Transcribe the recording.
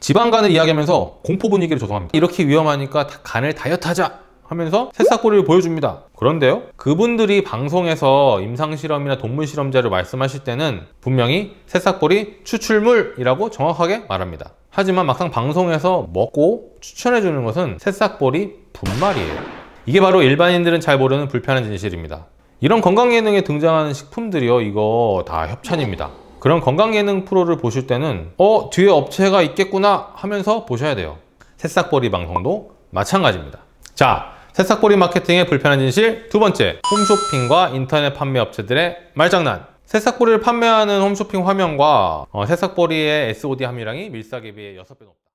지방간을 이야기하면서 공포 분위기를 조성합니다. 이렇게 위험하니까 간을 다이어트하자 하면서 새싹고리를 보여줍니다. 그런데요. 그분들이 방송에서 임상실험이나 동물실험자를 말씀하실 때는 분명히 새싹고리 추출물이라고 정확하게 말합니다. 하지만 막상 방송에서 먹고 추천해주는 것은 새싹보리 분말이에요. 이게 바로 일반인들은 잘 모르는 불편한 진실입니다. 이런 건강 예능에 등장하는 식품들이요. 이거 다 협찬입니다. 그런 건강 예능 프로를 보실 때는 어 뒤에 업체가 있겠구나 하면서 보셔야 돼요 새싹벌이 방송도 마찬가지입니다 자 새싹벌이 마케팅의 불편한 진실 두 번째 홈쇼핑과 인터넷 판매 업체들의 말장난 새싹벌이를 판매하는 홈쇼핑 화면과 어, 새싹벌이의 SOD 함유량이 밀사에 비의 6배 높다